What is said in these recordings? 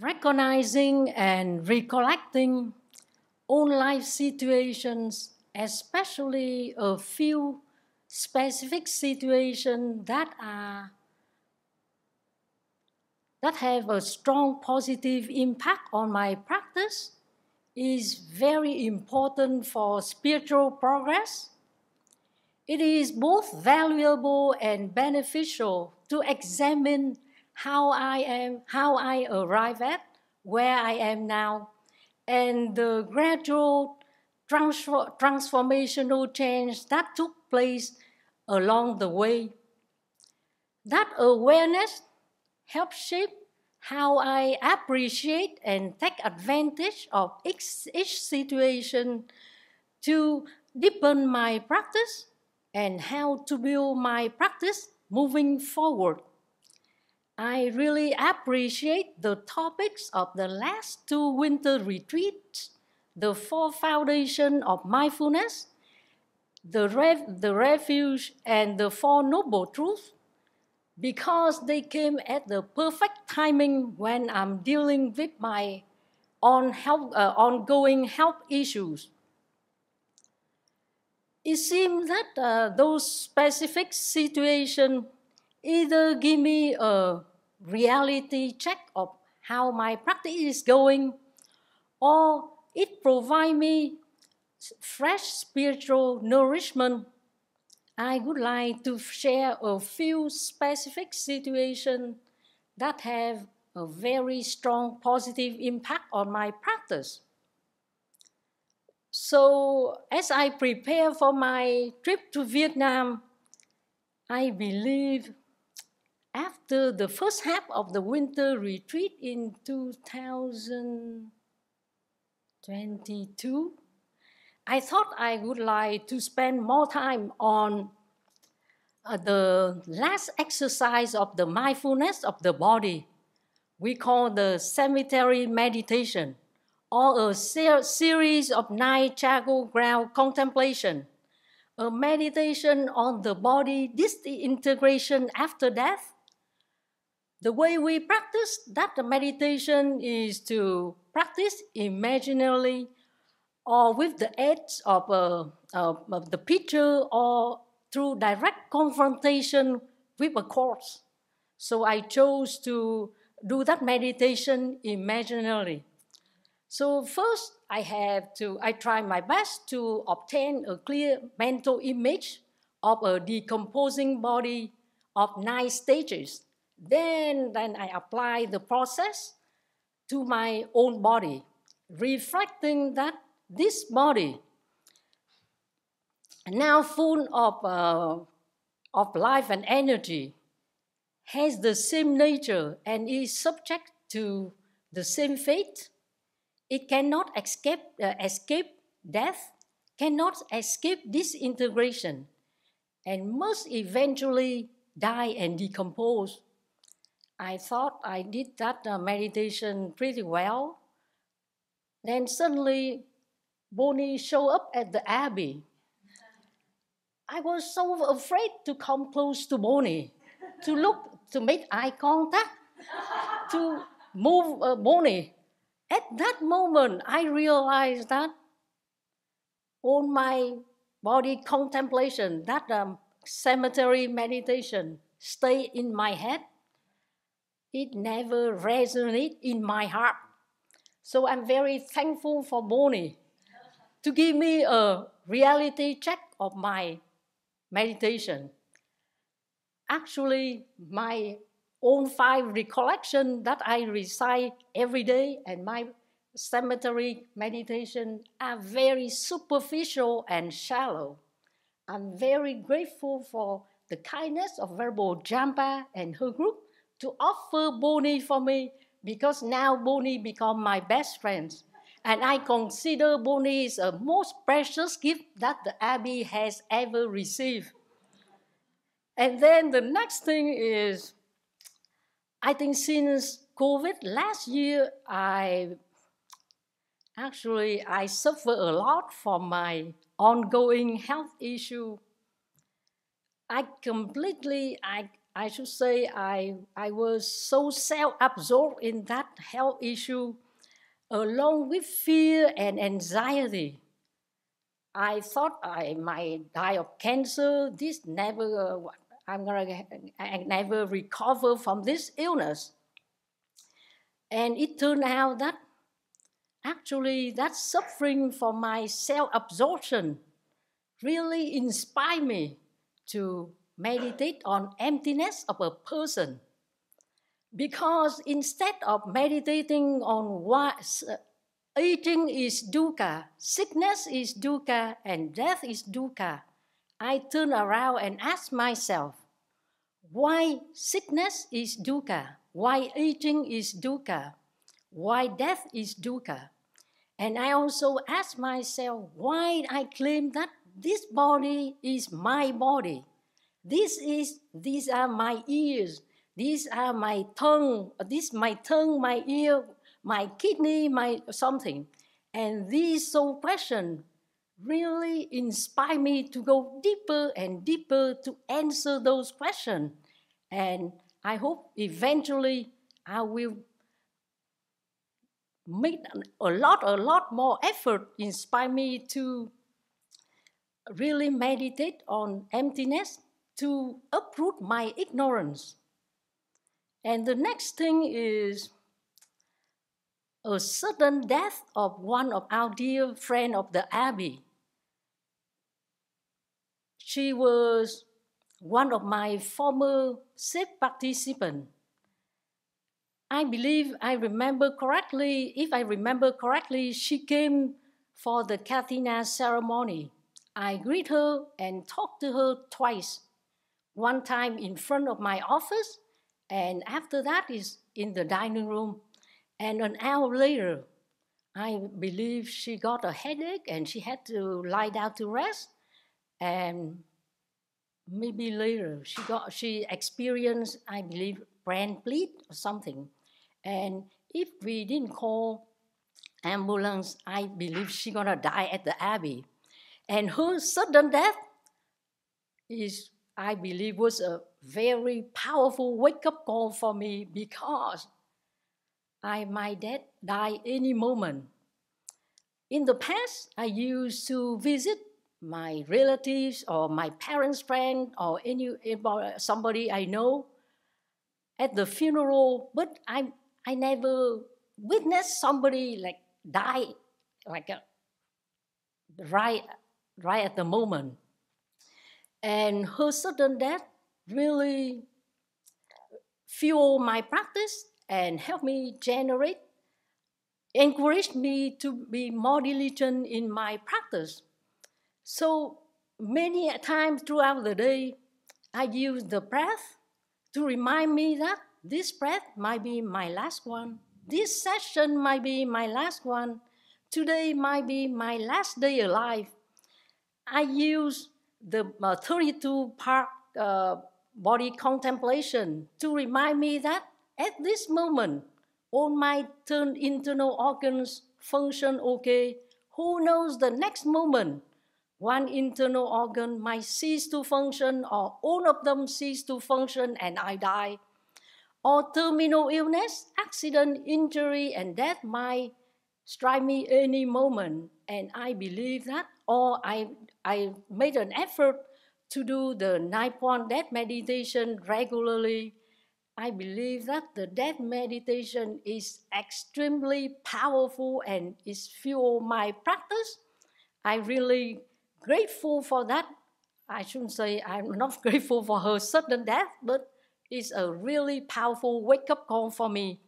recognizing and recollecting own life situations, especially a few specific situations that are that have a strong positive impact on my practice is very important for spiritual progress. It is both valuable and beneficial to examine how I am, how I arrive at where I am now, and the gradual transformational change that took place along the way. That awareness helps shape how I appreciate and take advantage of each, each situation to deepen my practice and how to build my practice moving forward. I really appreciate the topics of the last two winter retreats, the four foundations of mindfulness, the, ref- the refuge, and the four noble truths, because they came at the perfect timing when I'm dealing with my on uh, ongoing health issues. It seems that uh, those specific situations either give me a reality check of how my practice is going, or it provides me fresh spiritual nourishment. I would like to share a few specific situations that have a very strong positive impact on my practice. So, as I prepare for my trip to Vietnam, I believe after the first half of the winter retreat in 2022, I thought I would like to spend more time on uh, the last exercise of the mindfulness of the body. We call the cemetery meditation or a ser- series of nine chakra ground contemplation a meditation on the body disintegration after death, the way we practice that meditation is to practice imaginarily or with the aid of, uh, uh, of the picture or through direct confrontation with a course. So I chose to do that meditation imaginarily. So first, I have to I try my best to obtain a clear mental image of a decomposing body of nine stages then, then I apply the process to my own body, reflecting that this body, now full of, uh, of life and energy, has the same nature and is subject to the same fate. It cannot escape, uh, escape death, cannot escape disintegration, and must eventually die and decompose I thought I did that uh, meditation pretty well. Then suddenly, Bonnie showed up at the abbey. I was so afraid to come close to Bonnie, to look, to make eye contact, to move uh, Bonnie. At that moment, I realized that on my body contemplation, that um, cemetery meditation, stayed in my head it never resonated in my heart. So I'm very thankful for Bonnie to give me a reality check of my meditation. Actually, my own five recollection that I recite every day and my cemetery meditation are very superficial and shallow. I'm very grateful for the kindness of Verbal Jampa and her group to offer Bonnie for me because now Bonnie become my best friend. And I consider Bonnie is a most precious gift that the Abbey has ever received. And then the next thing is, I think since COVID last year, I actually I suffer a lot from my ongoing health issue. I completely I I should say I, I was so self absorbed in that health issue, along with fear and anxiety. I thought I might die of cancer. This never, I'm gonna, I never recover from this illness. And it turned out that actually that suffering from my self absorption really inspired me to meditate on emptiness of a person because instead of meditating on what uh, eating is dukkha, sickness is dukkha, and death is dukkha, I turn around and ask myself, why sickness is dukkha? Why eating is dukkha? Why death is dukkha? And I also ask myself why I claim that this body is my body. This is, these are my ears. These are my tongue. This my tongue, my ear, my kidney, my something. And these so questions really inspire me to go deeper and deeper to answer those questions. And I hope eventually I will make a lot, a lot more effort, inspire me to really meditate on emptiness to uproot my ignorance. And the next thing is a sudden death of one of our dear friend of the abbey. She was one of my former SIP participant. I believe I remember correctly, if I remember correctly, she came for the Katina ceremony. I greet her and talk to her twice one time in front of my office, and after that is in the dining room. And an hour later, I believe she got a headache and she had to lie down to rest. And maybe later she got she experienced, I believe, brain bleed or something. And if we didn't call ambulance, I believe she gonna die at the Abbey. And her sudden death is I believe was a very powerful wake up call for me because I might dad die any moment. In the past, I used to visit my relatives or my parents' friend or any somebody I know at the funeral, but I I never witnessed somebody like die like a, uh, right right at the moment and her sudden death really fueled my practice and helped me generate, encouraged me to be more diligent in my practice. So many times throughout the day, I use the breath to remind me that this breath might be my last one. This session might be my last one. Today might be my last day alive. I use the uh, 32 part uh, body contemplation to remind me that at this moment, all my turn internal organs function okay. Who knows the next moment? One internal organ might cease to function, or all of them cease to function, and I die. Or terminal illness, accident, injury, and death might strike me any moment, and I believe that, or I I made an effort to do the nine point death meditation regularly. I believe that the death meditation is extremely powerful and is fuel my practice. I really grateful for that. I shouldn't say I'm not grateful for her sudden death, but it's a really powerful wake up call for me.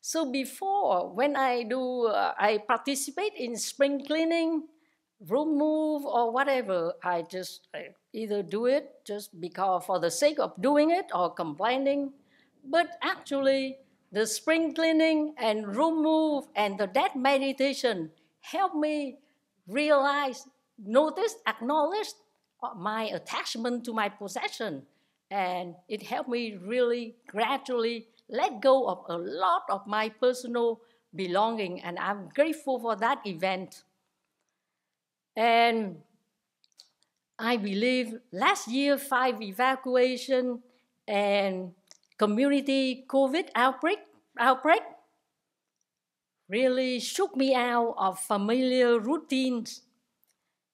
So before, when I do, uh, I participate in spring cleaning room move or whatever, I just I either do it just because for the sake of doing it or complaining. But actually, the spring cleaning and room move and the dead meditation help me realize, notice, acknowledge my attachment to my possession. And it helped me really gradually let go of a lot of my personal belonging. And I'm grateful for that event. And I believe last year, five evacuation and community COVID outbreak, outbreak really shook me out of familiar routines.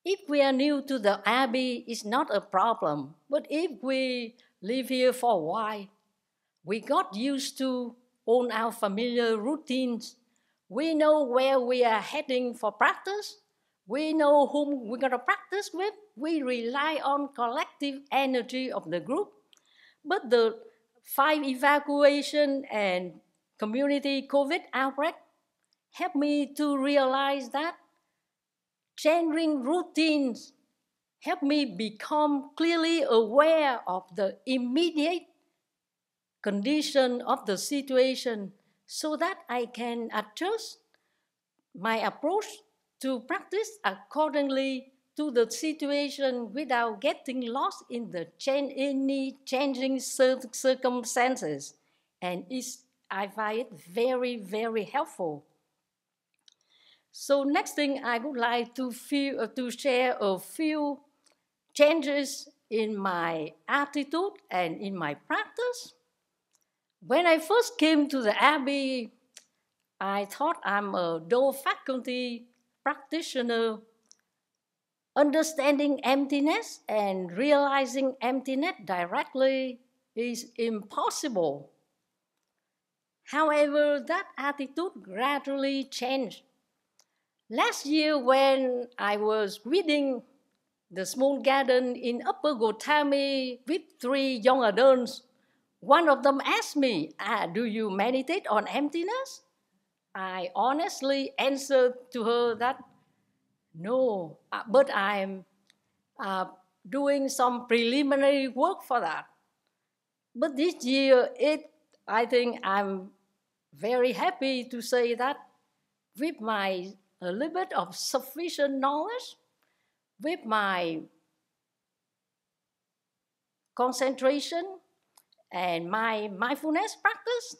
If we are new to the Abbey, it's not a problem. But if we live here for a while, we got used to own our familiar routines. We know where we are heading for practice we know whom we're going to practice with. We rely on collective energy of the group. But the five evacuation and community COVID outbreak helped me to realize that changing routines helped me become clearly aware of the immediate condition of the situation so that I can adjust my approach to practice accordingly to the situation without getting lost in the any changing circumstances. And it's, I find it very, very helpful. So next thing I would like to feel, uh, to share a few changes in my attitude and in my practice. When I first came to the Abbey, I thought I'm a dual faculty practitioner understanding emptiness and realizing emptiness directly is impossible. However, that attitude gradually changed. Last year, when I was reading The Small Garden in Upper Gotami with three young adults, one of them asked me, ah, Do you meditate on emptiness? I honestly answered to her that no, uh, but I'm uh, doing some preliminary work for that. But this year, it I think I'm very happy to say that with my a little bit of sufficient knowledge, with my concentration and my mindfulness practice,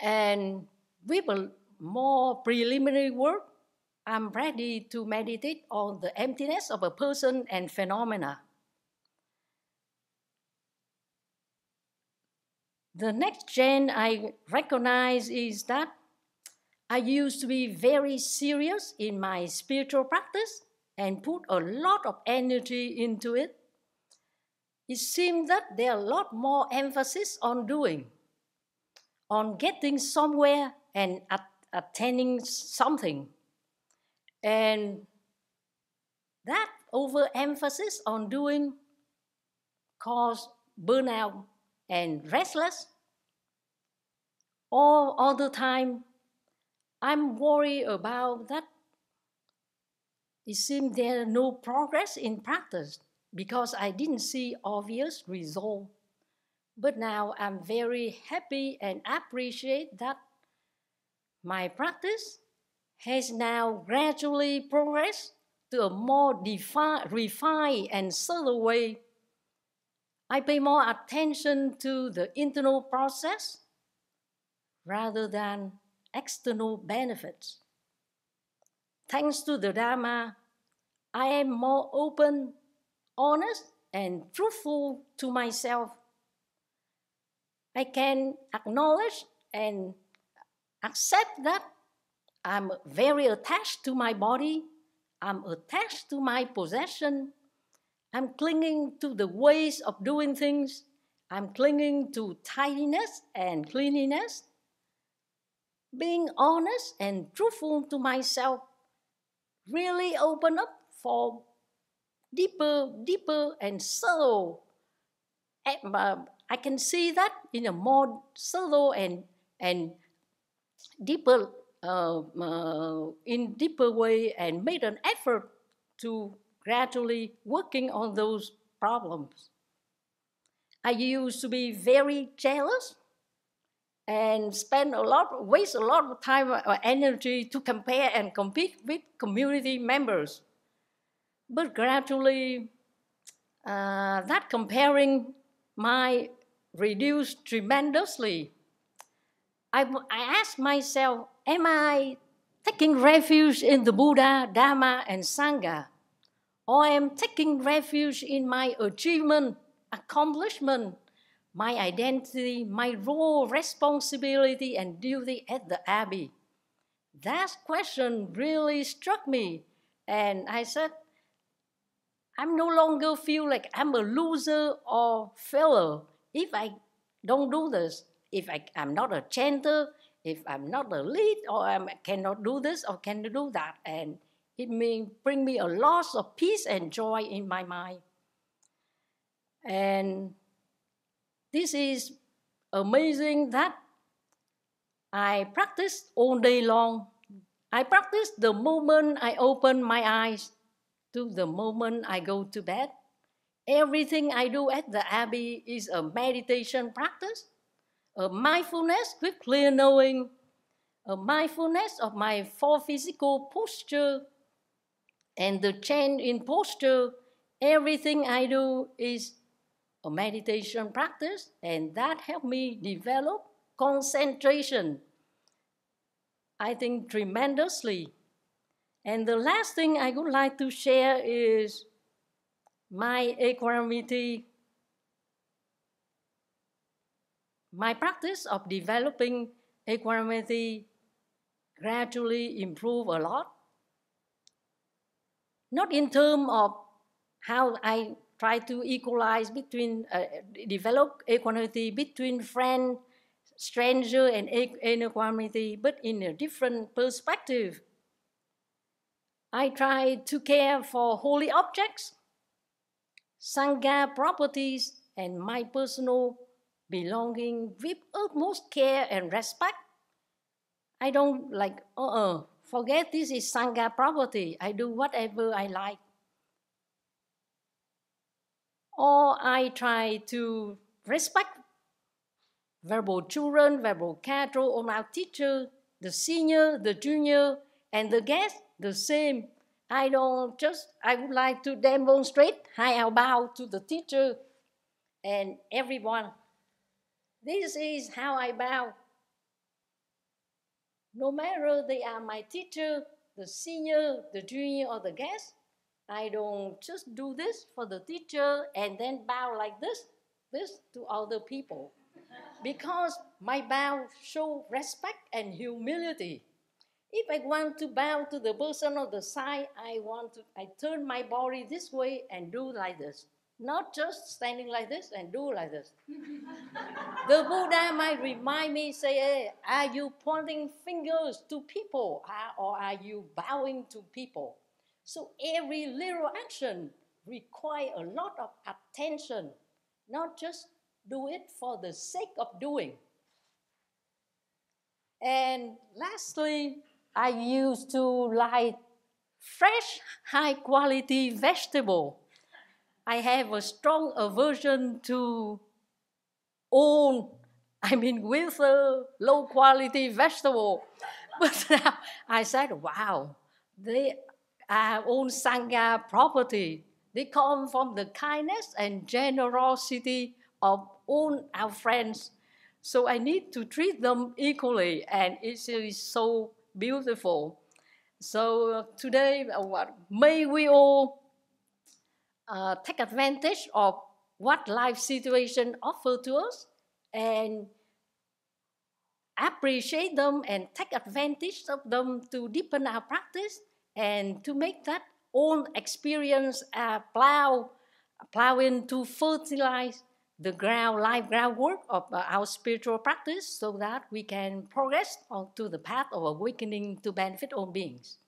and with more preliminary work, I'm ready to meditate on the emptiness of a person and phenomena. The next gen I recognize is that I used to be very serious in my spiritual practice and put a lot of energy into it. It seemed that there are a lot more emphasis on doing on getting somewhere and at- attaining something. And that overemphasis on doing caused burnout and restless. All, all the time, I'm worried about that. It seems there no progress in practice because I didn't see obvious result but now I'm very happy and appreciate that my practice has now gradually progressed to a more defi- refined and subtle way. I pay more attention to the internal process rather than external benefits. Thanks to the Dharma, I am more open, honest, and truthful to myself. I can acknowledge and accept that I'm very attached to my body, I'm attached to my possession, I'm clinging to the ways of doing things, I'm clinging to tidiness and cleanliness. Being honest and truthful to myself really open up for deeper, deeper and subtle I can see that in a more subtle and and deeper uh, uh, in deeper way and made an effort to gradually working on those problems. I used to be very jealous and spend a lot, waste a lot of time or energy to compare and compete with community members. But gradually, uh, that comparing my reduced tremendously. I, I asked myself, am I taking refuge in the Buddha, Dharma, and Sangha? Or am taking refuge in my achievement, accomplishment, my identity, my role, responsibility, and duty at the Abbey? That question really struck me. And I said, i no longer feel like I'm a loser or failure. If I don't do this, if I, am not a chanter, if I'm not a lead, or I cannot do this or cannot do that, and it may bring me a loss of peace and joy in my mind. And this is amazing that I practice all day long. I practice the moment I open my eyes to the moment I go to bed. Everything I do at the Abbey is a meditation practice, a mindfulness with clear knowing, a mindfulness of my four physical posture, and the change in posture. Everything I do is a meditation practice, and that helped me develop concentration. I think tremendously. And the last thing I would like to share is my equanimity, my practice of developing equanimity gradually improved a lot. Not in terms of how I try to equalize between, uh, develop equanimity between friend, stranger, and inequality, but in a different perspective. I try to care for holy objects Sangha properties, and my personal belonging with utmost care and respect. I don't like, uh-uh, forget this is Sangha property. I do whatever I like. Or I try to respect verbal children, verbal cadre, or my teacher, the senior, the junior, and the guest, the same. I don't just, I would like to demonstrate. how I bow to the teacher and everyone. This is how I bow. No matter they are my teacher, the senior, the junior, or the guest, I don't just do this for the teacher and then bow like this, this to other people. Because my bow show respect and humility. If I want to bow to the person on the side, I want to, I turn my body this way and do like this. Not just standing like this and do like this. the Buddha might remind me, say, hey, are you pointing fingers to people ah, or are you bowing to people? So every little action requires a lot of attention, not just do it for the sake of doing. And lastly, I used to like fresh, high quality vegetable. I have a strong aversion to own, I mean, wither, low quality vegetable. But now I said, wow, they are own Sangha property. They come from the kindness and generosity of all our friends. So I need to treat them equally, and it is so beautiful. So uh, today, uh, what, may we all uh, take advantage of what life situation offer to us and appreciate them and take advantage of them to deepen our practice and to make that own experience uh, plow, plow into to fertilize the ground, life groundwork of uh, our spiritual practice so that we can progress onto the path of awakening to benefit all beings.